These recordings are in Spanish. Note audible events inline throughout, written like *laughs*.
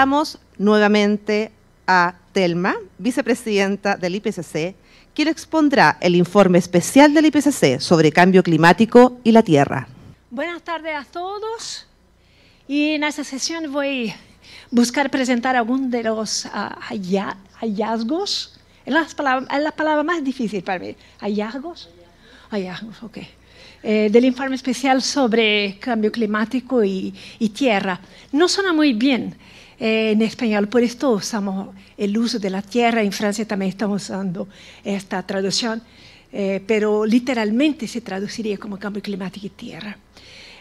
invitamos nuevamente a Telma, vicepresidenta del IPCC, quien expondrá el informe especial del IPCC sobre cambio climático y la Tierra. Buenas tardes a todos. Y en esta sesión voy a buscar presentar algunos de los ah, hallazgos. Es la, palabra, la, palabra, más difícil para mí. Hallazgos. Hallazgos, ok. Eh, del informe especial sobre cambio climático y, y tierra. No suena muy bien. Eh, en español. Por esto usamos el uso de la tierra. En Francia también estamos usando esta traducción, eh, pero literalmente se traduciría como cambio climático y tierra.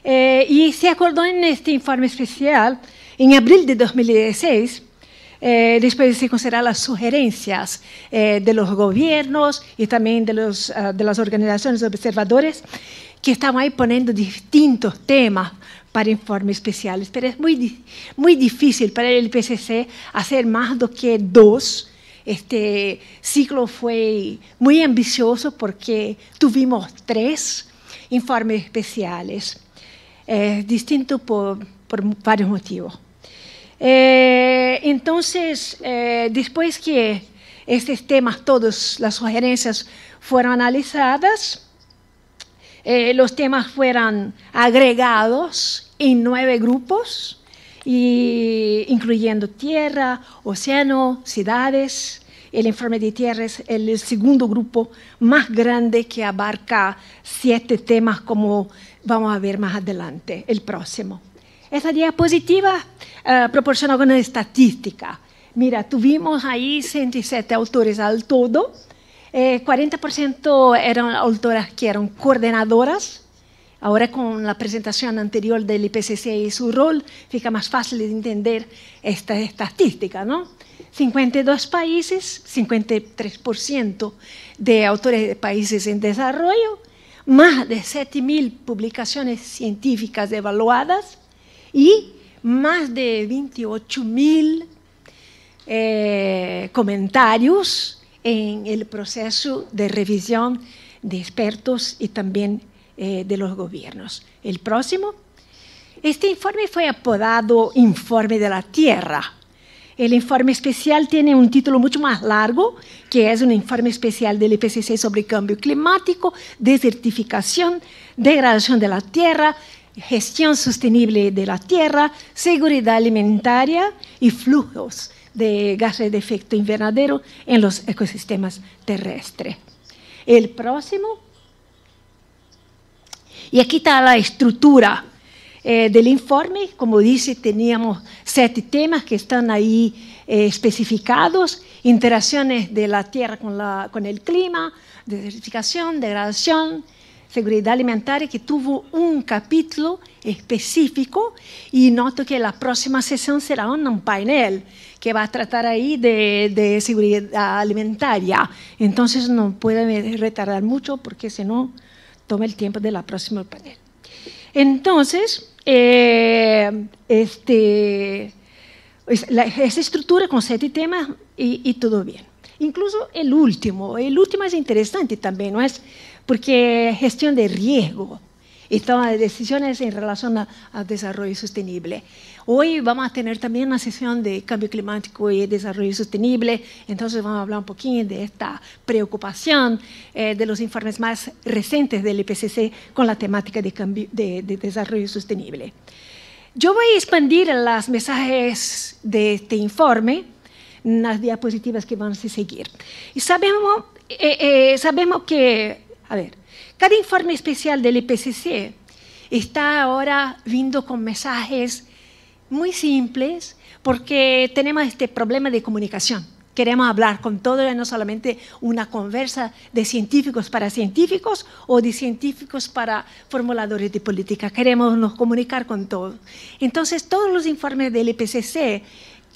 Eh, y se acordó en este informe especial, en abril de 2016, después de se consideraron las sugerencias de los gobiernos y también de, los, ah, de las organizaciones observadores que estaban ahí poniendo distintos temas para informes especiales, pero es muy, muy difícil para el PCC hacer más do que dos. Este ciclo fue muy ambicioso porque tuvimos tres informes especiales, eh, distintos por, por, varios motivos. Eh, entonces, eh, después que estos temas, todas las sugerencias fueron analizadas, eh, los temas fueran agregados en nueve grupos, y incluyendo tierra, océano, ciudades. El informe de tierra es el segundo grupo más grande que abarca siete temas como vamos a ver más adelante, el próximo. Esta diapositiva eh, proporciona una estadística. Mira, tuvimos ahí 107 autores al todo 40% eh, eran autoras que eran coordenadoras. Ahora con la presentación anterior del IPCC y su rol, fica más fácil de entender esta estadística, ¿no? 52 países, 53% de autores de países en desarrollo, más de 7.000 publicaciones científicas evaluadas y más de 28.000 eh, comentarios en el proceso de revisión de expertos y también eh, de los gobiernos. El próximo. Este informe fue apodado Informe de la Tierra. El informe especial tiene un título mucho más largo, que es un informe especial del IPCC e sobre cambio climático, desertificación, degradación de la tierra, gestión sostenible de la tierra, seguridad alimentaria y flujos de gases de efecto invernadero en los ecosistemas terrestres. El próximo. Y aquí está la estructura eh, del informe. Como dice, teníamos siete temas que están ahí eh, especificados. Interacciones de la Tierra con, la, con el clima, desertificación, degradación, seguridad alimentaria, que tuvo un capítulo específico y noto que la próxima sesión será un panel que va a tratar ahí de, seguridad alimentaria. Entonces no puede retardar mucho porque si no, toma el tiempo de la próxima panel. Entonces, eh, este, esa estructura con siete este temas y, y, todo bien. Incluso el último, el último es interesante también, ¿no es? Porque gestión de riesgo y toma de decisiones en relación al desarrollo sostenible. Hoy vamos a tener también una sesión de cambio climático y desarrollo sostenible, entonces vamos a hablar un poquito de esta preocupación eh, de los informes más recientes del IPCC e con la temática de, de, desarrollo sostenible. Yo voy a expandir los mensajes de este informe en las diapositivas que van a seguir. Y sabemos, eh, eh, sabemos que, a ver, cada informe especial del IPCC e está ahora viniendo con mensajes muy simples porque tenemos este problema de comunicación. Queremos hablar con todos, no solamente una conversa de científicos para científicos o de científicos para formuladores de política. Queremos nos comunicar con todos. Entonces, todos los informes del IPCC e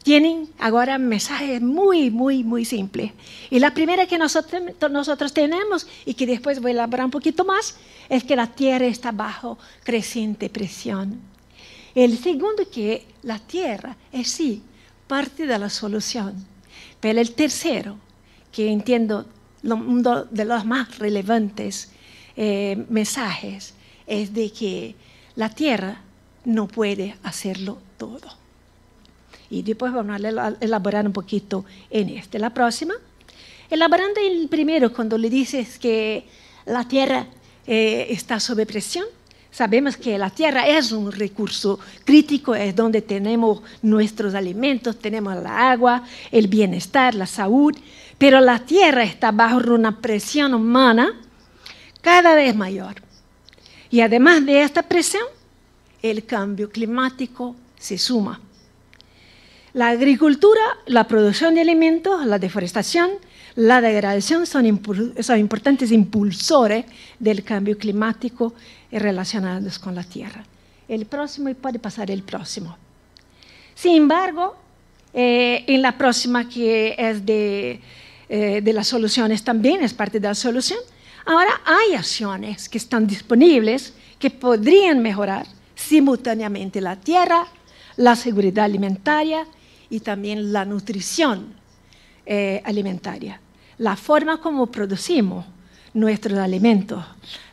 tienen ahora mensajes muy, muy, muy simples. Y la primera que nosotros, tenemos, y que después voy a elaborar un poquito más, es que la Tierra está bajo creciente presión. El segundo que la Tierra es sí parte de la solución. Pero el tercero, que entiendo uno de los más relevantes eh, mensajes, es de que la Tierra no puede hacerlo todo y después vamos a elaborar un poquito en este. La próxima, elaborando el primero, cuando le dices que la tierra eh, está sobre presión, sabemos que la tierra es un recurso crítico, es donde tenemos nuestros alimentos, tenemos la agua, el bienestar, la salud, pero la tierra está bajo una presión humana cada vez mayor. Y además de esta presión, el cambio climático se suma. La agricultura, la producción de alimentos, la deforestación, la degradación son, importantes impulsores del cambio climático relacionados con la tierra. El próximo y puede pasar el próximo. Sin embargo, eh, en la próxima que es de, eh, de las soluciones también, es parte de la solución, ahora hay acciones que están disponibles que podrían mejorar simultáneamente la tierra, la seguridad alimentaria, y también la nutrición eh, alimentaria, la forma como producimos nuestros alimentos,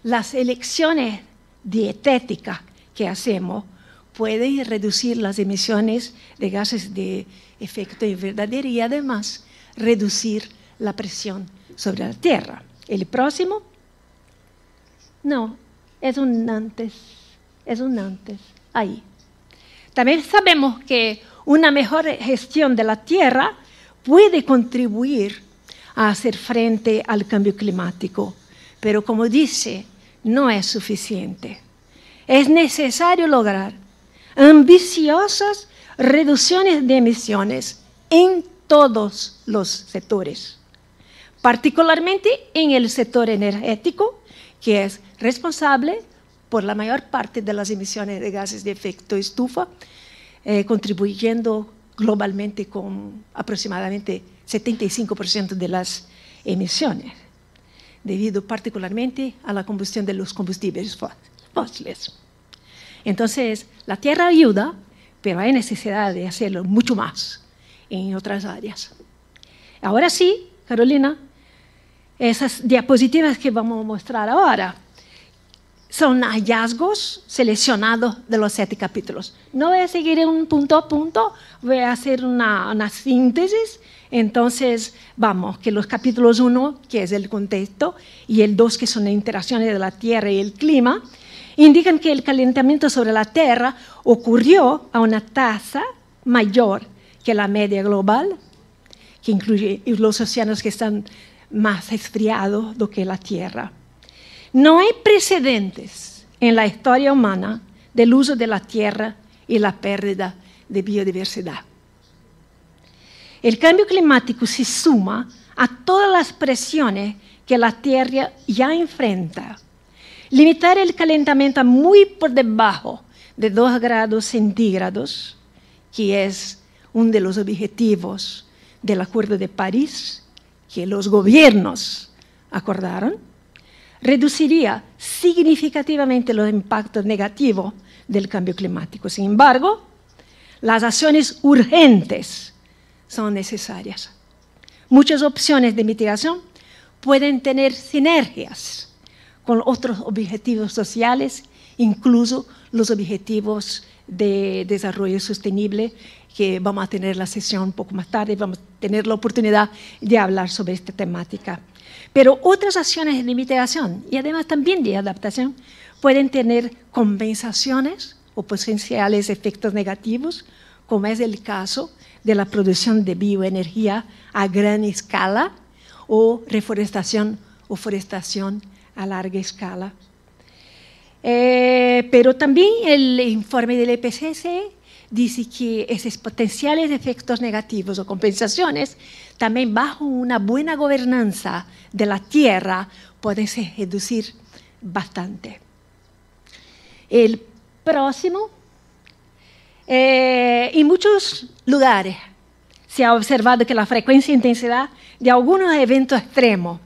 las elecciones dietéticas que hacemos pueden reducir las emisiones de gases de efecto invernadero y además reducir la presión sobre la Tierra. El próximo, no, es un antes, es un antes, ahí. También sabemos que una mejor gestión de la tierra puede contribuir a hacer frente al cambio climático. Pero como dice, no es suficiente. Es necesario lograr ambiciosas reducciones de emisiones en todos los sectores, particularmente en el sector energético, que es responsable por la mayor parte de las emisiones de gases de efecto estufa eh, contribuyendo globalmente con aproximadamente 75% de las emisiones, debido particularmente a la combustión de los combustibles fósiles. Entonces, la Tierra ayuda, pero hay necesidad de hacerlo mucho más en otras áreas. Ahora sí, Carolina, esas diapositivas que vamos a mostrar ahora son hallazgos seleccionados de los siete capítulos. No voy a seguir un punto a punto, voy a hacer una, síntesis. Entonces, vamos, que los capítulos 1, que es el contexto, y el 2, que son las interacciones de la Tierra y el clima, indican que el calentamiento sobre la Tierra ocurrió a una tasa mayor que la media global, que incluye los océanos que están más esfriados do que la Tierra. No hay precedentes en la historia humana del uso de la tierra y la pérdida de biodiversidad. El cambio climático se suma a todas las presiones que la Tierra ya enfrenta. Limitar el calentamiento muy por debajo de 2 grados centígrados, que es uno de los objetivos del Acuerdo de París, que los gobiernos acordaron, reduciría significativamente los impactos negativos del cambio climático. Sin embargo, las acciones urgentes son necesarias. Muchas opciones de mitigación pueden tener sinergias con otros objetivos sociales, incluso los objetivos de desarrollo sostenible que vamos a tener la sesión un poco más tarde, vamos a tener la oportunidad de hablar sobre esta temática. Pero otras acciones de mitigación y además también de adaptación pueden tener compensaciones o potenciales efectos negativos, como es el caso de la producción de bioenergía a gran escala o reforestación o forestación a larga escala. Eh, pero también el informe del IPCC e dice que esos potenciales efectos negativos o compensaciones también bajo una buena gobernanza de la tierra pueden se reducir bastante. El próximo, en eh, muchos lugares se ha observado que la frecuencia e intensidad de algunos eventos extremos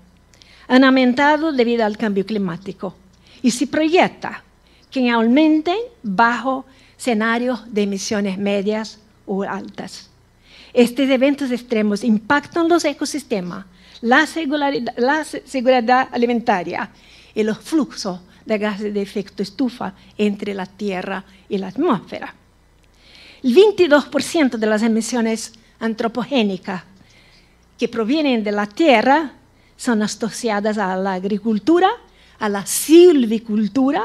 han aumentado debido al cambio climático y se proyecta que aumenten bajo escenarios de emisiones medias o altas. Estos eventos extremos impactan los ecosistemas, la la seguridad alimentaria y los flujos de gases de efecto estufa entre la Tierra y la atmósfera. El 22% de las emisiones antropogénicas que provienen de la Tierra son asociadas a la agricultura, a la silvicultura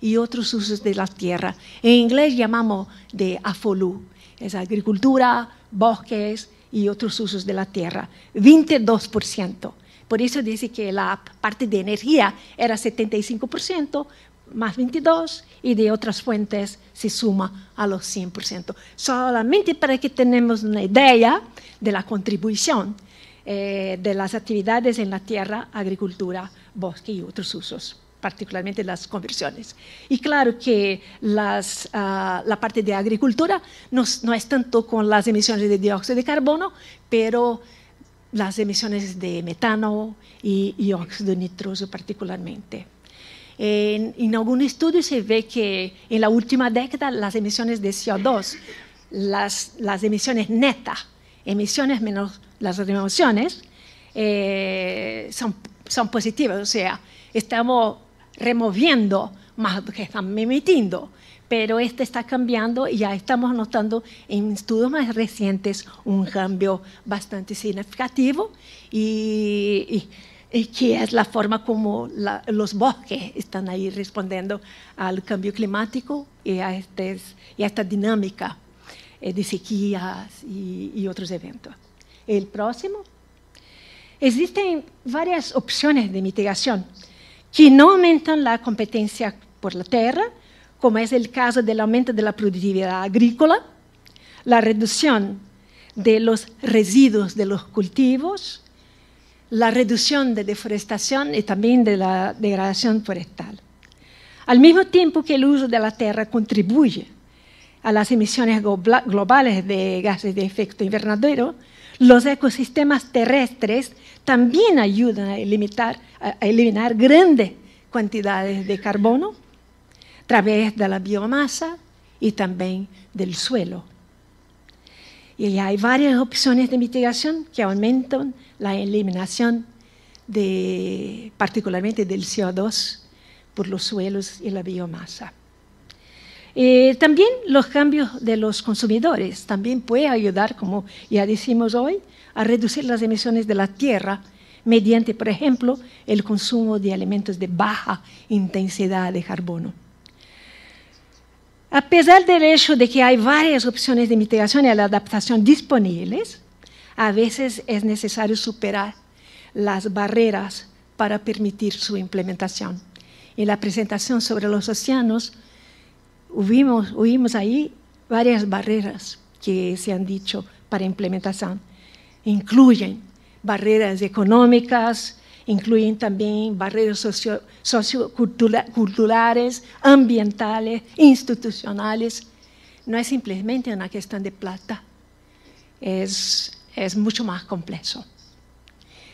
y otros usos de la tierra. En inglés llamamos de AFOLU, es agricultura, bosques y otros usos de la tierra. 22%. Por eso dice que la parte de energía era 75% más 22 y de otras fuentes se suma a los 100%. Solamente para que tenemos una idea de la contribución eh, de las actividades en la tierra, agricultura, bosque y otros usos particularmente las conversiones. Y claro que las, ah, la parte de agricultura no, no, es tanto con las emisiones de dióxido de carbono, pero las emisiones de metano y, óxido nitroso particularmente. En, en algún estudio se ve que en la última década las emisiones de CO2, las, las emisiones netas, emisiones menos las remociones, eh, son, son positivas, o sea, estamos removiendo, más que están emitiendo. Pero este está cambiando y ya estamos notando en estudios más recientes un cambio bastante significativo y, que es la forma como los bosques están ahí respondiendo al cambio climático y a, este, y a esta dinámica eh, de sequías y otros eventos. El próximo. Existen varias opciones de mitigación que no aumentan la competencia por la tierra, como es el caso del aumento de la productividad agrícola, la reducción de los residuos de los cultivos, la reducción de deforestación y también de la degradación forestal. Al mismo tiempo que el uso de la tierra contribuye a las emisiones globales de gases de efecto invernadero, los ecosistemas terrestres también ayudan a, eliminar grandes cantidades de carbono a través de la biomasa y también del suelo. Y hay varias opciones de mitigación que aumentan la eliminación de, particularmente del CO2 por los suelos y la biomasa. Eh, también los cambios de los consumidores también puede ayudar, como ya decimos hoy, a reducir las emisiones de la tierra mediante, por ejemplo, el consumo de alimentos de baja intensidad de carbono. A pesar del hecho de que hay varias opciones de mitigación y adaptación disponibles, a veces es necesario superar las barreras para permitir su implementación. En la presentación sobre los océanos, hubimos, ahí varias barreras que se han dicho para implementación. Incluyen barreras económicas, incluyen también barreras socio, socioculturales, ambientales, institucionales. No es simplemente una cuestión de plata, es mucho más complejo.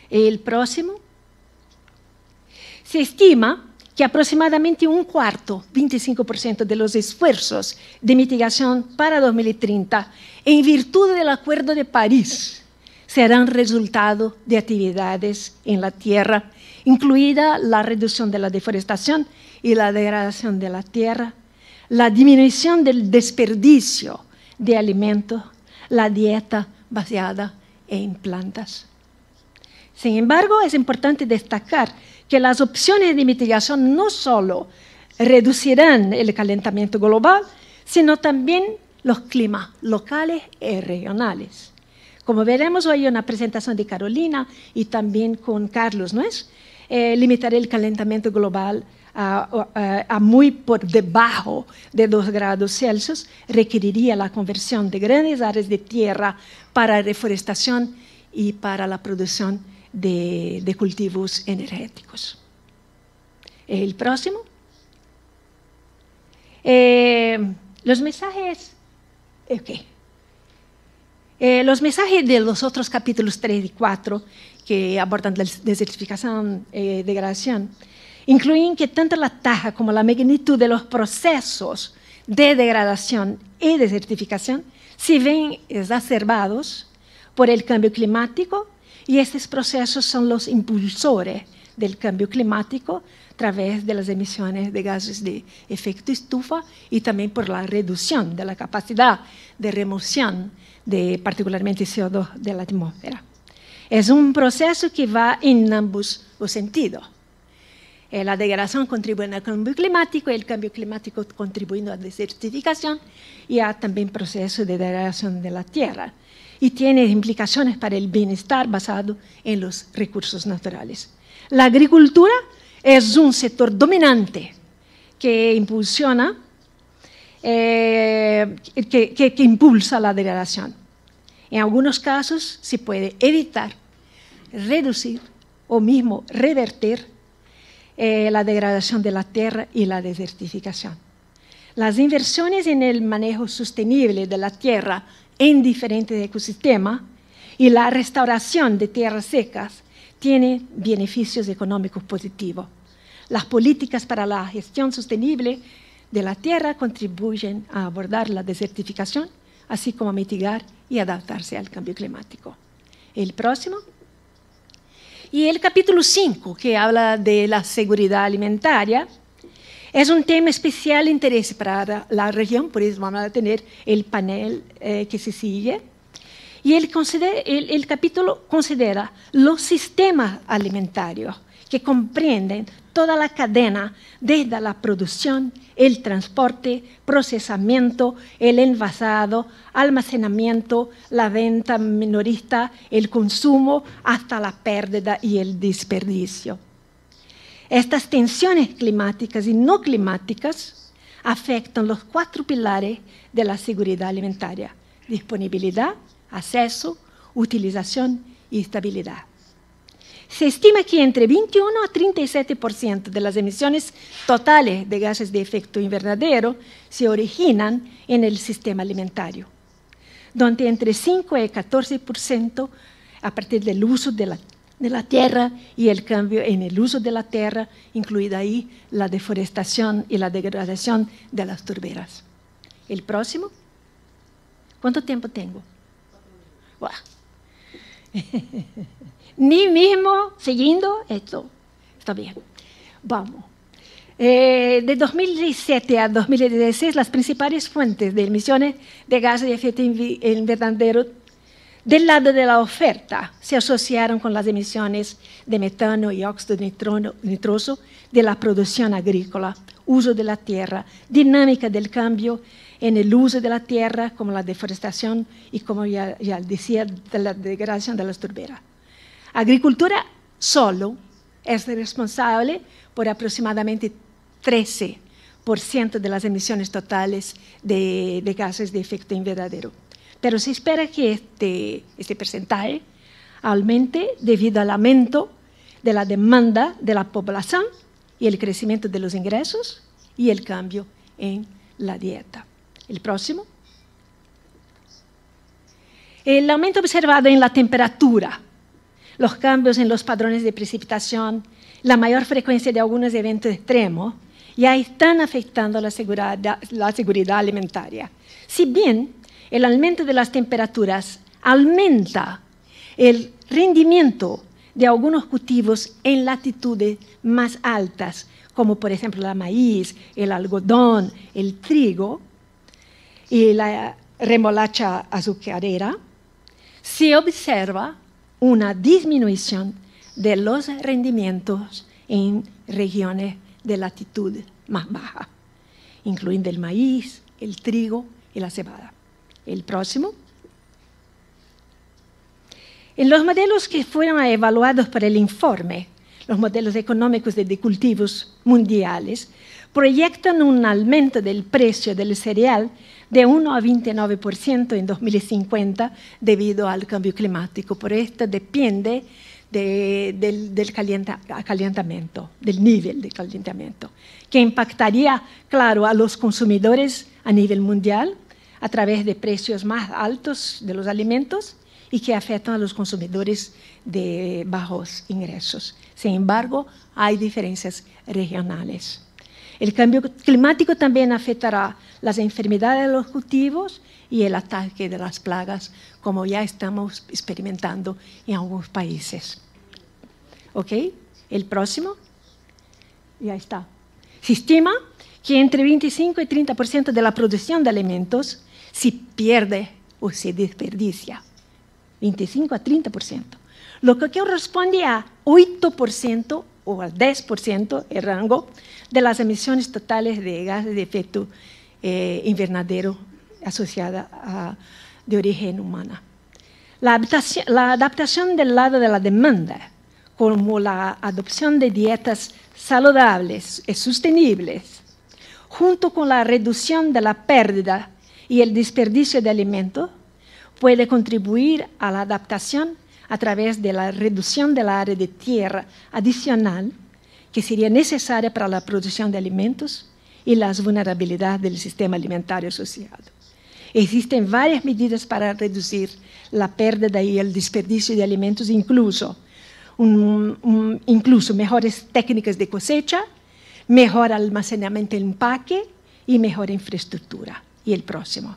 El próximo. Se estima que aproximadamente un cuarto, 25% de los esfuerzos de mitigación para 2030, en virtud del Acuerdo de París, serán resultado de actividades en la tierra, incluida la reducción de la deforestación y la degradación de la tierra, la disminución del desperdicio de alimentos, la dieta basada en plantas. Sin embargo, es importante destacar que las opciones de mitigación no solo reducirán el calentamiento global, sino también los climas locales y regionales. Como veremos hoy en la presentación de Carolina y también con Carlos, ¿no es? Eh, limitar el calentamiento global a, muy por debajo de 2 grados Celsius requeriría la conversión de grandes áreas de tierra para reforestación y para la producción de, cultivos energéticos. El próximo. Eh, los mensajes. Eh, eh, los mensajes de los otros capítulos 3 y 4 que abordan la desertificación y degradación incluyen que tanto la tasa como la magnitud de los procesos de degradación y desertificación se ven exacerbados por el cambio climático y estos procesos son los impulsores del cambio climático a través de las emisiones de gases de efecto estufa y también por la reducción de la capacidad de remoción de particularmente CO2 de la atmósfera. Es un proceso que va en ambos sentidos. Eh, la degradación contribuye al cambio climático, y el cambio climático contribuyendo a la desertificación y a también procesos de degradación de la tierra y tiene implicaciones para el bienestar basado en los recursos naturales. La agricultura es un sector dominante que eh, impulsa la degradación. En algunos casos se puede evitar, reducir o mismo revertir eh, la degradación de la tierra y la desertificación. Las inversiones en el manejo sostenible de la tierra en diferentes ecosistemas y la restauración de tierras secas tiene beneficios económicos positivos. Las políticas para la gestión sostenible de la tierra contribuyen a abordar la desertificación, así como a mitigar y adaptarse al cambio climático. El próximo. Y el capítulo 5, que habla de la seguridad alimentaria, es un tema especial interés para la región, por eso vamos a tener el panel eh, que se sigue. Y el capítulo considera los sistemas alimentarios que comprenden toda la cadena, desde la producción, el transporte, procesamiento, el envasado, almacenamiento, la venta minorista, el consumo, hasta la pérdida y el desperdicio. Estas tensiones climáticas y no climáticas afectan los cuatro pilares de la seguridad alimentaria, disponibilidad, acceso, utilización y estabilidad. Se estima que entre 21 a 37% de las emisiones totales de gases de efecto invernadero se originan en el sistema alimentario, donde entre 5 y 14% a partir del uso de la de la tierra y el cambio en el uso de la tierra, incluida ahí la deforestación y la degradación de las turberas. El próximo. ¿Cuánto tiempo tengo? *laughs* Ni mismo siguiendo esto. Está bien. Vamos. Eh, de 2017 a 2016, las principales fuentes de emisiones de gases de efecto invernadero del lado de la oferta, se asociaron con las emisiones de metano y óxido nitroso de la producción agrícola, uso de la tierra, dinámica del cambio en el uso de la tierra, como la deforestación y, como ya, decía, la degradación de las turberas. Agricultura solo es responsable por aproximadamente 13% de las emisiones totales de gases de efecto invernadero pero se espera que este, este porcentaje aumente debido al aumento de la demanda de la población y el crecimiento de los ingresos y el cambio en la dieta. El próximo. El aumento observado en la temperatura, los cambios en los padrones de precipitación, la mayor frecuencia de algunos eventos extremos, ya están afectando la seguridad, la seguridad alimentaria. Si bien el aumento de las temperaturas aumenta el rendimiento de algunos cultivos en latitudes más altas, como por ejemplo la maíz, el algodón, el trigo y la remolacha azucarera, se observa una disminución de los rendimientos en regiones de latitud más baja, incluyendo el maíz, el trigo y la cebada. El próximo. En los modelos que fueron evaluados para el informe, los modelos económicos de cultivos mundiales, proyectan un aumento del precio del cereal de 1 a 29% en 2050 debido al cambio climático. Por esto depende del, del calentamiento, del nivel de calentamiento, que impactaría, claro, a los consumidores a nivel mundial, a través de precios más altos de los alimentos y que afectan a los consumidores de bajos ingresos. Sin embargo, hay diferencias regionales. El cambio climático también afectará las enfermedades de los cultivos y el ataque de las plagas, como ya estamos experimentando en algunos países. ¿Ok? El próximo. Ya está. Se estima que entre 25 y 30% de la producción de alimentos se pierde o se desperdicia. 25 a 30%. Lo que corresponde a 8% o al 10% el rango de las emisiones totales de gases de efecto eh, invernadero asociada a, de origen humana. La, la adaptación del lado de la demanda, como la adopción de dietas saludables y sostenibles, junto con la reducción de la pérdida y el desperdicio de alimento, puede contribuir a la adaptación a través de la reducción del área de tierra adicional que sería necesaria para la producción de alimentos y las vulnerabilidades del sistema alimentario asociado. Existen varias medidas para reducir la pérdida y el desperdicio de alimentos, incluso, incluso mejores técnicas de cosecha, mejor almacenamiento en empaque y mejor infraestructura y el próximo.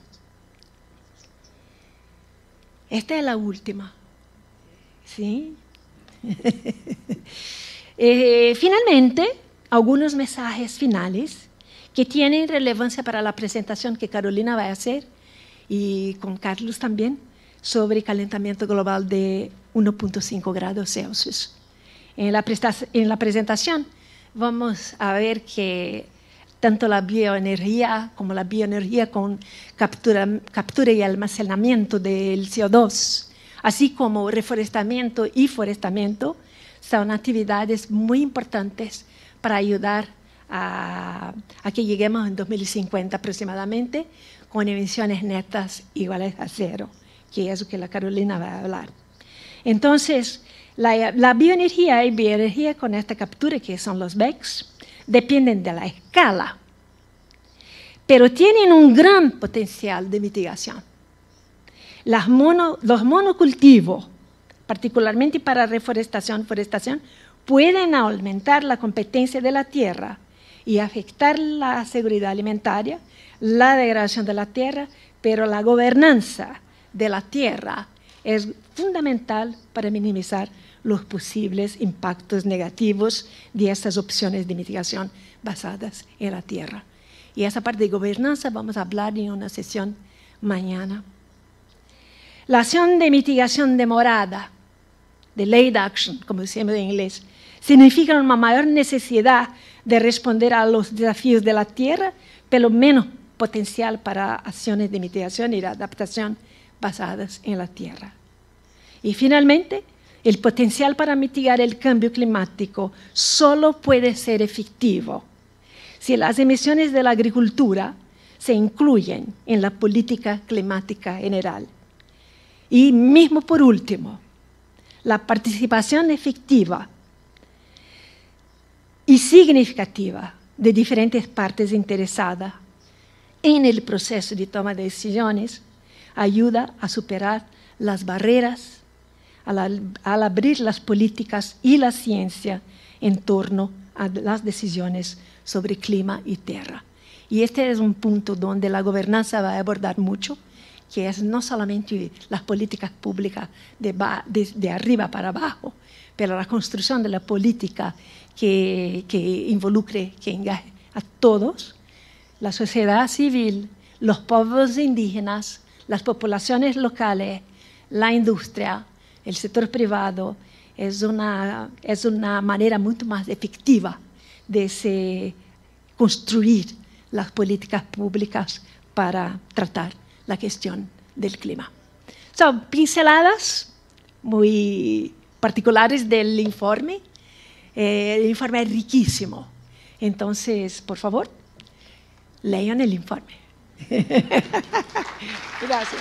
Esta es la última. ¿Sí? *laughs* Eh, finalmente, algunos mensajes finales que tienen relevancia para la presentación que Carolina va a hacer y con Carlos también sobre calentamiento global de 1.5 grados Celsius. en la presentación vamos a ver que tanto la bioenergía como la bioenergía con captura, captura y almacenamiento del CO2, así como reforestamiento y forestamiento, son actividades muy importantes para ayudar a, que lleguemos en 2050 aproximadamente con emisiones netas iguales a cero, que es lo que la Carolina va a hablar. Entonces, la, la bioenergía y bioenergía con esta captura, que son los BECs, dependen de la escala, pero tienen un gran potencial de mitigación. los monocultivos, particularmente para reforestación, pueden aumentar la competencia de la tierra y afectar la seguridad alimentaria, la degradación de la tierra, pero la gobernanza de la tierra es fundamental para minimizar los posibles impactos negativos de estas opciones de mitigación basadas en la tierra. Y esa parte de gobernanza vamos a hablar en una sesión mañana. La acción de mitigación demorada, de late action, como decimos en inglés, significa una mayor necesidad de responder a los desafíos de la tierra, pero menos potencial para acciones de mitigación y de adaptación basadas en la tierra. Y finalmente, el potencial para mitigar el cambio climático solo puede ser efectivo si las emisiones de la agricultura se incluyen en la política climática general. Y mismo por último, la participación efectiva y significativa de diferentes partes interesadas en el proceso de toma de decisiones ayuda a superar las barreras al, abrir las políticas y la ciencia en torno a las decisiones sobre clima y tierra. Y este es un punto donde la gobernanza va a abordar mucho, que es no solamente las políticas públicas de, arriba para abajo, pero la construcción de la política que, que involucre, que engaje a todos, la sociedad civil, los pueblos indígenas, las poblaciones locales, la industria, el sector privado es una, es una manera mucho más efectiva de se construir las políticas públicas para tratar la cuestión del clima. Son pinceladas muy particulares del informe. Eh, el informe es riquísimo. Entonces, por favor, lean el informe. *laughs* Gracias.